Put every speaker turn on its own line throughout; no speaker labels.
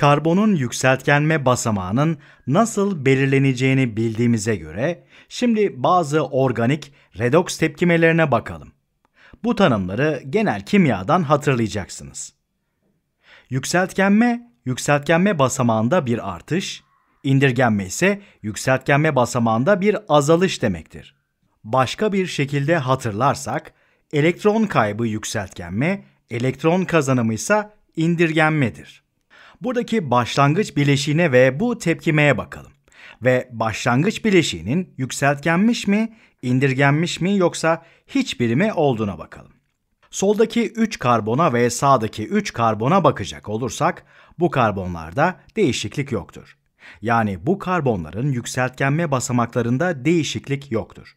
karbonun yükseltgenme basamağının nasıl belirleneceğini bildiğimize göre şimdi bazı organik redoks tepkimelerine bakalım. Bu tanımları genel kimyadan hatırlayacaksınız. Yükseltgenme, yükseltgenme basamağında bir artış, indirgenme ise yükseltgenme basamağında bir azalış demektir. Başka bir şekilde hatırlarsak, elektron kaybı yükseltgenme, elektron kazanımı ise indirgenmedir. Buradaki başlangıç bileşiğine ve bu tepkimeye bakalım. Ve başlangıç bileşiğinin yükseltgenmiş mi, indirgenmiş mi yoksa hiçbiri mi olduğuna bakalım. Soldaki 3 karbona ve sağdaki 3 karbona bakacak olursak bu karbonlarda değişiklik yoktur. Yani bu karbonların yükseltgenme basamaklarında değişiklik yoktur.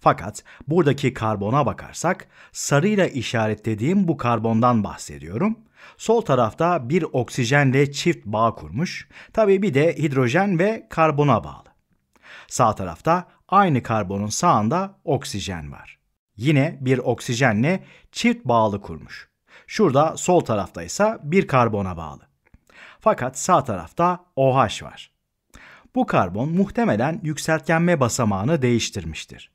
Fakat buradaki karbona bakarsak sarıyla işaretlediğim bu karbondan bahsediyorum Sol tarafta bir oksijenle çift bağ kurmuş, tabii bir de hidrojen ve karbona bağlı. Sağ tarafta aynı karbonun sağında oksijen var. Yine bir oksijenle çift bağlı kurmuş. Şurada sol tarafta ise bir karbona bağlı. Fakat sağ tarafta OH var. Bu karbon muhtemelen yükseltgenme basamağını değiştirmiştir.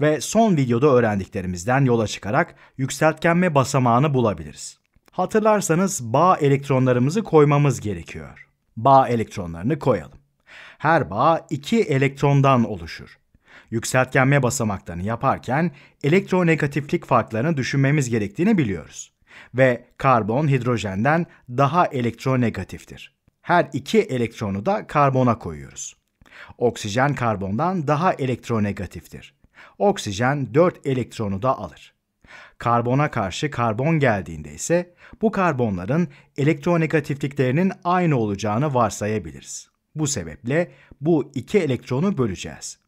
Ve son videoda öğrendiklerimizden yola çıkarak yükseltgenme basamağını bulabiliriz. Hatırlarsanız bağ elektronlarımızı koymamız gerekiyor. Bağ elektronlarını koyalım. Her bağ iki elektrondan oluşur. Yükseltgenme basamaklarını yaparken elektronegatiflik farklarını düşünmemiz gerektiğini biliyoruz. Ve karbon hidrojenden daha elektronegatiftir. Her iki elektronu da karbona koyuyoruz. Oksijen karbondan daha elektronegatiftir. Oksijen 4 elektronu da alır. Karbona karşı karbon geldiğinde ise bu karbonların elektronegatifliklerinin aynı olacağını varsayabiliriz. Bu sebeple bu iki elektronu böleceğiz.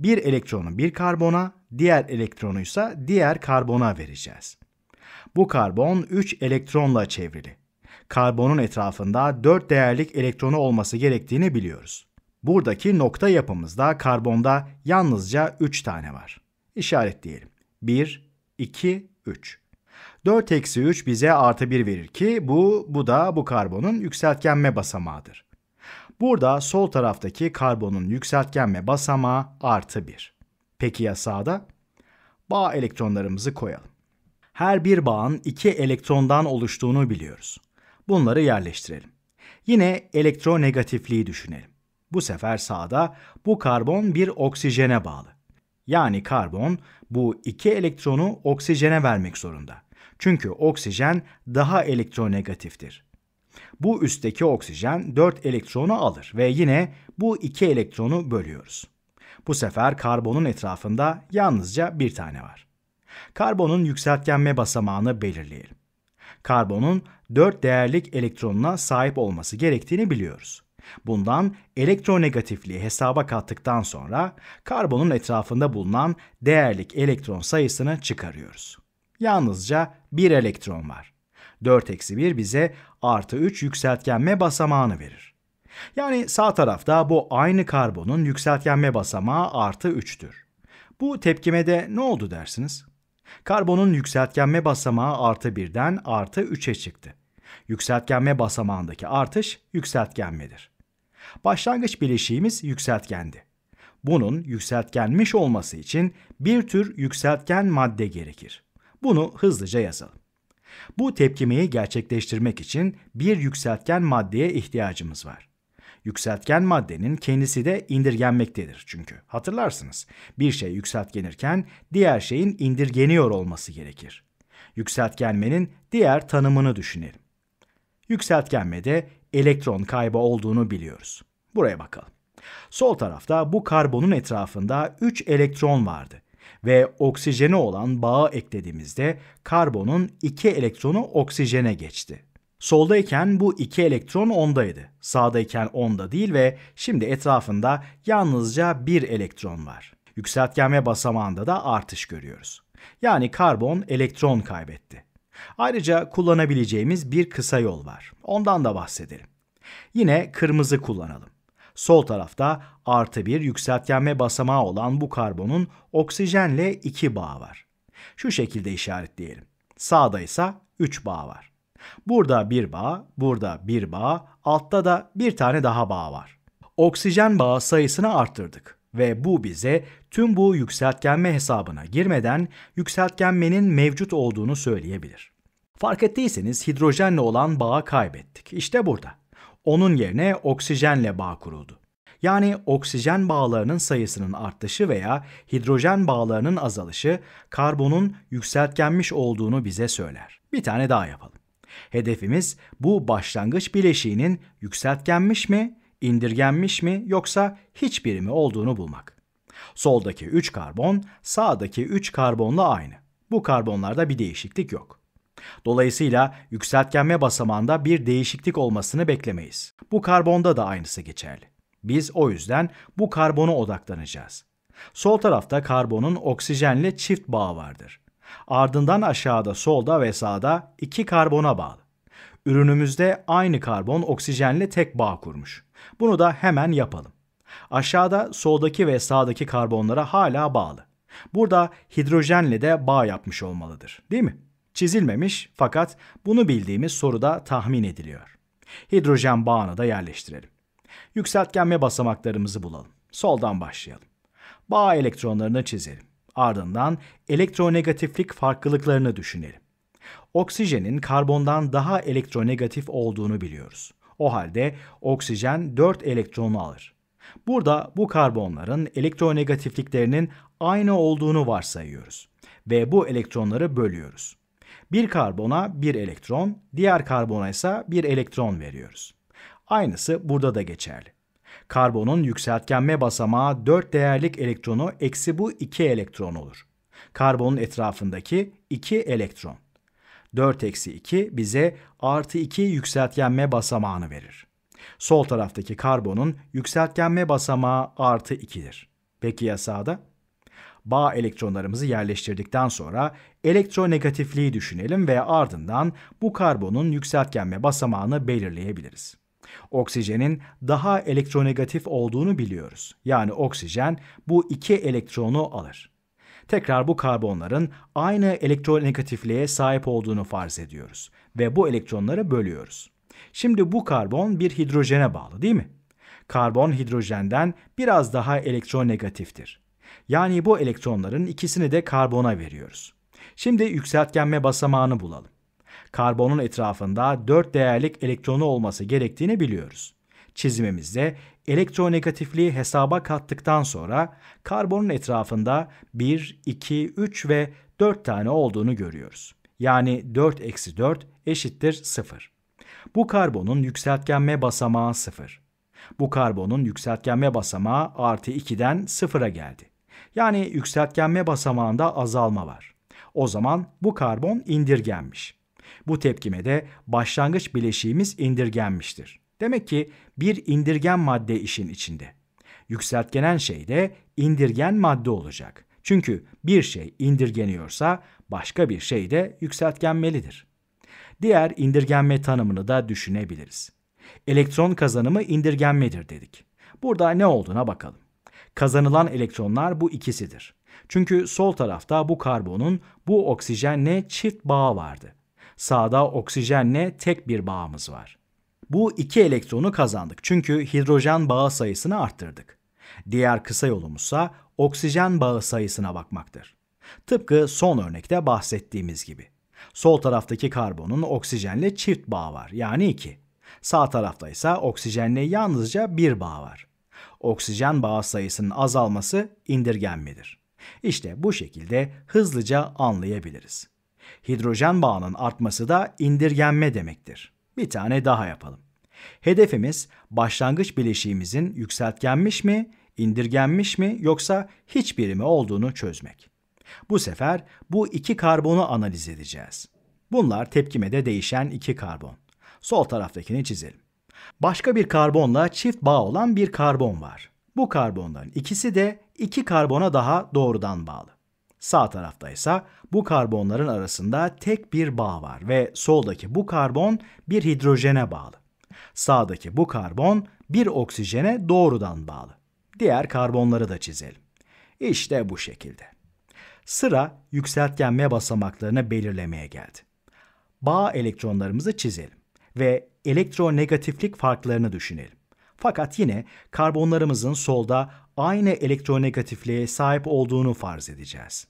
Bir elektronu bir karbona, diğer elektronu ise diğer karbona vereceğiz. Bu karbon 3 elektronla çevrili. Karbonun etrafında 4 değerlik elektronu olması gerektiğini biliyoruz. Buradaki nokta yapımızda karbonda yalnızca 3 tane var. İşaretleyelim. 1, 2, 3. 4 eksi 3 bize artı 1 verir ki bu, bu da bu karbonun yükseltgenme basamağıdır. Burada sol taraftaki karbonun yükseltgenme basamağı artı 1. Peki ya sağda? Bağ elektronlarımızı koyalım. Her bir bağın 2 elektrondan oluştuğunu biliyoruz. Bunları yerleştirelim. Yine elektronegatifliği düşünelim. Bu sefer sağda bu karbon bir oksijene bağlı yani karbon bu iki elektronu oksijene vermek zorunda. Çünkü oksijen daha elektronegatiftir. Bu üstteki oksijen 4 elektronu alır ve yine bu iki elektronu bölüyoruz. Bu sefer karbonun etrafında yalnızca bir tane var. Karbonun yükseltgenme basamağını belirleyelim. Karbonun 4 değerlik elektronuna sahip olması gerektiğini biliyoruz. Bundan elektronegatifliği hesaba kattıktan sonra karbonun etrafında bulunan değerlik elektron sayısını çıkarıyoruz. Yalnızca bir elektron var. 4-1 bize artı 3 yükseltgenme basamağını verir. Yani sağ tarafta bu aynı karbonun yükseltgenme basamağı artı 3'tür. Bu tepkimede ne oldu dersiniz? Karbonun yükseltgenme basamağı artı 1'den artı 3'e çıktı. Yükseltgenme basamağındaki artış yükseltgenmedir. Başlangıç bileşiğimiz yükseltgendi. Bunun yükseltgenmiş olması için bir tür yükseltgen madde gerekir. Bunu hızlıca yazalım. Bu tepkimeyi gerçekleştirmek için bir yükseltgen maddeye ihtiyacımız var. Yükseltgen maddenin kendisi de indirgenmektedir çünkü. Hatırlarsınız, bir şey yükseltgenirken diğer şeyin indirgeniyor olması gerekir. Yükseltgenmenin diğer tanımını düşünelim. Yükseltgenmede elektron kaybı olduğunu biliyoruz. Buraya bakalım. Sol tarafta bu karbonun etrafında 3 elektron vardı ve oksijeni olan bağı eklediğimizde karbonun 2 elektronu oksijene geçti. Soldayken bu 2 elektron ondaydı, Sağdayken onda değil ve şimdi etrafında yalnızca 1 elektron var. Yükseltgenme basamağında da artış görüyoruz. Yani karbon elektron kaybetti. Ayrıca kullanabileceğimiz bir kısa yol var. Ondan da bahsedelim. Yine kırmızı kullanalım. Sol tarafta artı bir yükseltgenme basamağı olan bu karbonun oksijenle iki bağı var. Şu şekilde işaretleyelim. Sağda ise üç bağ var. Burada bir bağ, burada bir bağ, altta da bir tane daha bağ var. Oksijen bağı sayısını arttırdık ve bu bize tüm bu yükseltgenme hesabına girmeden yükseltgenmenin mevcut olduğunu söyleyebilir. Fark ettiyseniz hidrojenle olan bağı kaybettik. İşte burada. Onun yerine oksijenle bağ kuruldu. Yani oksijen bağlarının sayısının artışı veya hidrojen bağlarının azalışı karbonun yükseltgenmiş olduğunu bize söyler. Bir tane daha yapalım. Hedefimiz bu başlangıç bileşiğinin yükseltgenmiş mi indirgenmiş mi yoksa hiçbiri mi olduğunu bulmak. Soldaki 3 karbon sağdaki 3 karbonla aynı. Bu karbonlarda bir değişiklik yok. Dolayısıyla yükseltgenme basamağında bir değişiklik olmasını beklemeyiz. Bu karbonda da aynısı geçerli. Biz o yüzden bu karbona odaklanacağız. Sol tarafta karbonun oksijenle çift bağı vardır. Ardından aşağıda solda ve sağda iki karbona bağlı. Ürünümüzde aynı karbon oksijenle tek bağ kurmuş. Bunu da hemen yapalım. Aşağıda soldaki ve sağdaki karbonlara hala bağlı. Burada hidrojenle de bağ yapmış olmalıdır, değil mi? Çizilmemiş fakat bunu bildiğimiz soruda tahmin ediliyor. Hidrojen bağını da yerleştirelim. Yükseltgenme basamaklarımızı bulalım. Soldan başlayalım. Bağ elektronlarını çizelim. Ardından elektronegatiflik farklılıklarını düşünelim. Oksijenin karbondan daha elektronegatif olduğunu biliyoruz. O halde oksijen 4 elektronu alır. Burada bu karbonların elektronegatifliklerinin aynı olduğunu varsayıyoruz ve bu elektronları bölüyoruz. Bir karbona bir elektron, diğer karbona ise bir elektron veriyoruz. Aynısı burada da geçerli. Karbonun yükseltgenme basamağı 4 değerlik elektronu eksi bu 2 elektron olur. Karbonun etrafındaki 2 elektron. 4 eksi 2 bize artı 2 yükseltgenme basamağını verir. Sol taraftaki karbonun yükseltgenme basamağı artı 2'dir. Peki ya sağda? Bağ elektronlarımızı yerleştirdikten sonra elektronegatifliği düşünelim ve ardından bu karbonun yükseltgenme basamağını belirleyebiliriz. Oksijenin daha elektronegatif olduğunu biliyoruz. Yani oksijen bu iki elektronu alır tekrar bu karbonların aynı elektronegatifliğe sahip olduğunu farz ediyoruz ve bu elektronları bölüyoruz. Şimdi bu karbon bir hidrojene bağlı değil mi? Karbon hidrojenden biraz daha elektronegatiftir. Yani bu elektronların ikisini de karbona veriyoruz. Şimdi yükseltgenme basamağını bulalım. Karbonun etrafında 4 değerlik elektronu olması gerektiğini biliyoruz. Çizimimizde Elektronegatifliği hesaba kattıktan sonra karbonun etrafında 1, 2, 3 ve 4 tane olduğunu görüyoruz. Yani 4 eksi 4 eşittir 0. Bu karbonun yükseltgenme basamağı 0. Bu karbonun yükseltgenme basamağı artı 2'den 0'a geldi. Yani yükseltgenme basamağında azalma var. O zaman bu karbon indirgenmiş. Bu tepkime de başlangıç bileşiğimiz indirgenmiştir. Demek ki bir indirgen madde işin içinde. Yükseltgenen şey de indirgen madde olacak. Çünkü bir şey indirgeniyorsa başka bir şey de yükseltgenmelidir. Diğer indirgenme tanımını da düşünebiliriz. Elektron kazanımı indirgenmedir dedik. Burada ne olduğuna bakalım. Kazanılan elektronlar bu ikisidir. Çünkü sol tarafta bu karbonun bu oksijenle çift bağı vardı. Sağda oksijenle tek bir bağımız var. Bu iki elektronu kazandık çünkü hidrojen bağı sayısını arttırdık. Diğer kısa yolumuzsa oksijen bağı sayısına bakmaktır. Tıpkı son örnekte bahsettiğimiz gibi. Sol taraftaki karbonun oksijenle çift bağı var yani 2. Sağ tarafta ise oksijenle yalnızca bir bağ var. Oksijen bağ sayısının azalması indirgenmedir. İşte bu şekilde hızlıca anlayabiliriz. Hidrojen bağının artması da indirgenme demektir bir tane daha yapalım. Hedefimiz başlangıç bileşiğimizin yükseltgenmiş mi, indirgenmiş mi yoksa hiçbiri mi olduğunu çözmek. Bu sefer bu iki karbonu analiz edeceğiz. Bunlar tepkimede değişen iki karbon. Sol taraftakini çizelim. Başka bir karbonla çift bağ olan bir karbon var. Bu karbonların ikisi de iki karbona daha doğrudan bağlı. Sağ tarafta ise bu karbonların arasında tek bir bağ var ve soldaki bu karbon bir hidrojene bağlı. Sağdaki bu karbon bir oksijene doğrudan bağlı. Diğer karbonları da çizelim. İşte bu şekilde. Sıra yükseltgenme basamaklarını belirlemeye geldi. Bağ elektronlarımızı çizelim ve elektronegatiflik farklarını düşünelim. Fakat yine karbonlarımızın solda aynı elektronegatifliğe sahip olduğunu farz edeceğiz.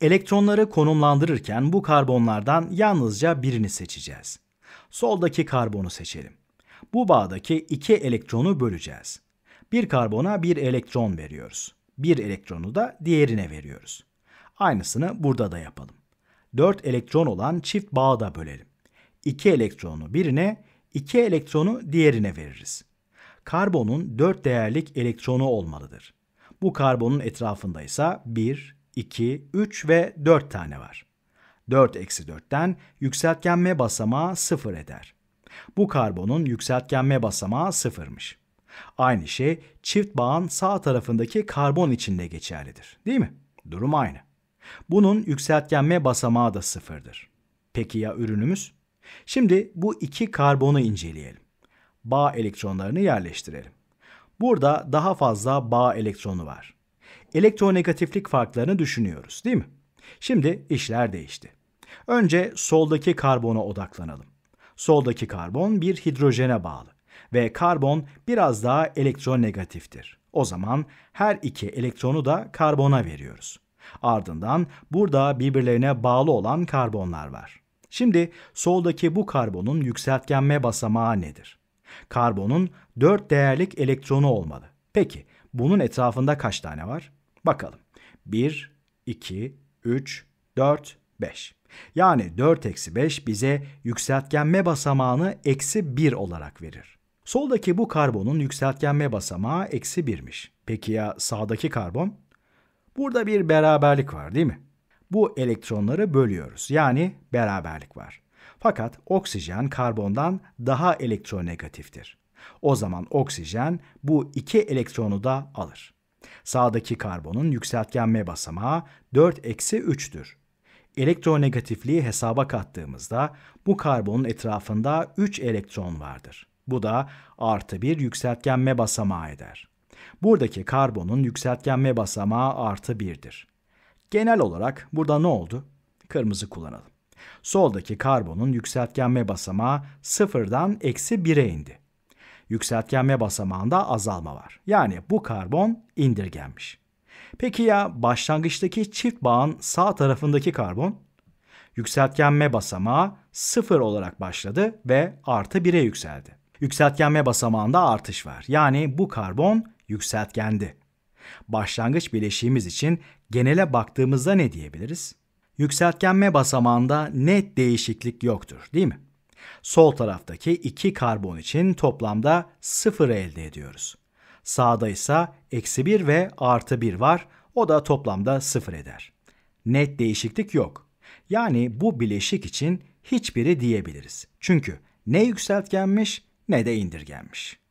Elektronları konumlandırırken bu karbonlardan yalnızca birini seçeceğiz. Soldaki karbonu seçelim. Bu bağdaki iki elektronu böleceğiz. Bir karbona bir elektron veriyoruz. Bir elektronu da diğerine veriyoruz. Aynısını burada da yapalım. 4 elektron olan çift bağı da bölelim. 2 elektronu birine, 2 elektronu diğerine veririz. Karbonun 4 değerlik elektronu olmalıdır. Bu karbonun etrafında ise 1, 2, 3 ve 4 tane var. 4 eksi 4'ten yükseltgenme basamağı 0 eder. Bu karbonun yükseltgenme basamağı 0'mış. Aynı şey çift bağın sağ tarafındaki karbon içinde geçerlidir. Değil mi? Durum aynı. Bunun yükseltgenme basamağı da 0'dır. Peki ya ürünümüz? Şimdi bu iki karbonu inceleyelim. Bağ elektronlarını yerleştirelim. Burada daha fazla bağ elektronu var elektronegatiflik farklarını düşünüyoruz değil mi? Şimdi işler değişti. Önce soldaki karbona odaklanalım. Soldaki karbon bir hidrojene bağlı ve karbon biraz daha elektronegatiftir. O zaman her iki elektronu da karbona veriyoruz. Ardından burada birbirlerine bağlı olan karbonlar var. Şimdi soldaki bu karbonun yükseltgenme basamağı nedir? Karbonun 4 değerlik elektronu olmalı. Peki bunun etrafında kaç tane var? Bakalım. 1, 2, 3, 4, 5. Yani 4 eksi 5 bize yükseltgenme basamağını eksi 1 olarak verir. Soldaki bu karbonun yükseltgenme basamağı eksi 1'miş. Peki ya sağdaki karbon? Burada bir beraberlik var değil mi? Bu elektronları bölüyoruz. Yani beraberlik var. Fakat oksijen karbondan daha elektronegatiftir. O zaman oksijen bu iki elektronu da alır. Sağdaki karbonun yükseltgenme basamağı 4-3'tür. eksi Elektronegatifliği hesaba kattığımızda bu karbonun etrafında 3 elektron vardır. Bu da artı 1 yükseltgenme basamağı eder. Buradaki karbonun yükseltgenme basamağı artı 1'dir. Genel olarak burada ne oldu? Kırmızı kullanalım. Soldaki karbonun yükseltgenme basamağı sıfırdan eksi 1'e indi yükseltgenme basamağında azalma var. Yani bu karbon indirgenmiş. Peki ya başlangıçtaki çift bağın sağ tarafındaki karbon? Yükseltgenme basamağı 0 olarak başladı ve artı 1'e yükseldi. Yükseltgenme basamağında artış var. Yani bu karbon yükseltgendi. Başlangıç bileşiğimiz için genele baktığımızda ne diyebiliriz? Yükseltgenme basamağında net değişiklik yoktur, değil mi? Sol taraftaki iki karbon için toplamda 0 elde ediyoruz. Sağda ise eksi 1 ve artı 1 var. O da toplamda 0 eder. Net değişiklik yok. Yani bu bileşik için hiçbiri diyebiliriz. Çünkü ne yükseltgenmiş ne de indirgenmiş.